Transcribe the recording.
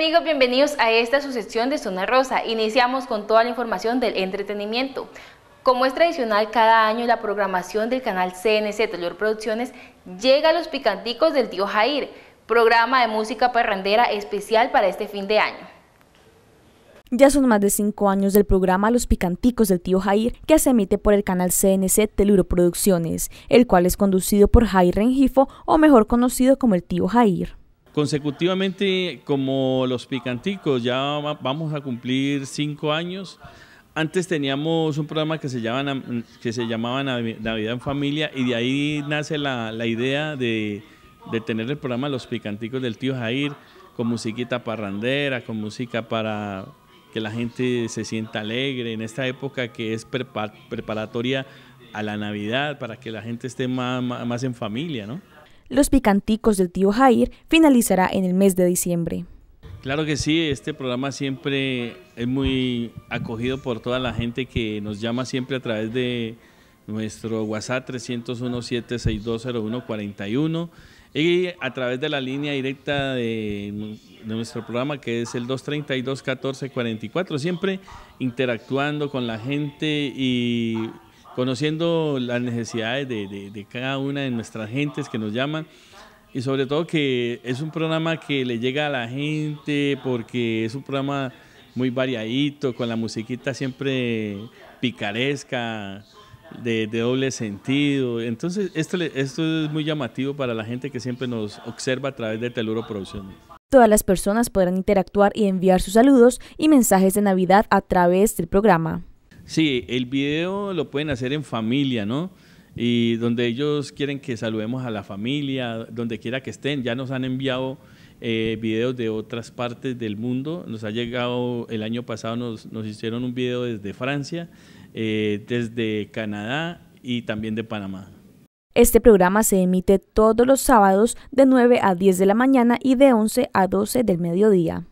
amigos? Bienvenidos a esta sucesión de Zona Rosa. Iniciamos con toda la información del entretenimiento. Como es tradicional, cada año la programación del canal CNC Teluro Producciones llega a los picanticos del tío Jair, programa de música parrandera especial para este fin de año. Ya son más de cinco años del programa Los Picanticos del Tío Jair, que se emite por el canal CNC Teluro Producciones, el cual es conducido por Jair Rengifo, o mejor conocido como el Tío Jair. Consecutivamente, como los picanticos, ya vamos a cumplir cinco años. Antes teníamos un programa que se, llamaba, que se Navidad en Familia y de ahí nace la, idea de, tener el programa Los Picanticos del tío Jair con musiquita parrandera, con música para que la gente se sienta alegre en esta época que es preparatoria a la Navidad, para que la gente esté más, más en familia, ¿no? Los Picanticos del tío Jair finalizará en el mes de diciembre. Claro que sí, este programa siempre es muy acogido por toda la gente que nos llama siempre a través de nuestro WhatsApp 301 7620141 y a través de la línea directa de, de, nuestro programa que es el 232 1444 siempre interactuando con la gente y conociendo las necesidades de, cada una de nuestras gentes que nos llaman y sobre todo que es un programa que le llega a la gente porque es un programa muy variadito, con la musiquita siempre picaresca, de, doble sentido. Entonces esto, esto es muy llamativo para la gente que siempre nos observa a través de Teluro Producciones. Todas las personas podrán interactuar y enviar sus saludos y mensajes de Navidad a través del programa. Sí, el video lo pueden hacer en familia, ¿no? Y donde ellos quieren que saludemos a la familia, donde quiera que estén. Ya nos han enviado eh, videos de otras partes del mundo. Nos ha llegado, el año pasado nos, hicieron un video desde Francia, eh, desde Canadá y también de Panamá. Este programa se emite todos los sábados de 9 a 10 de la mañana y de 11 a 12 del mediodía.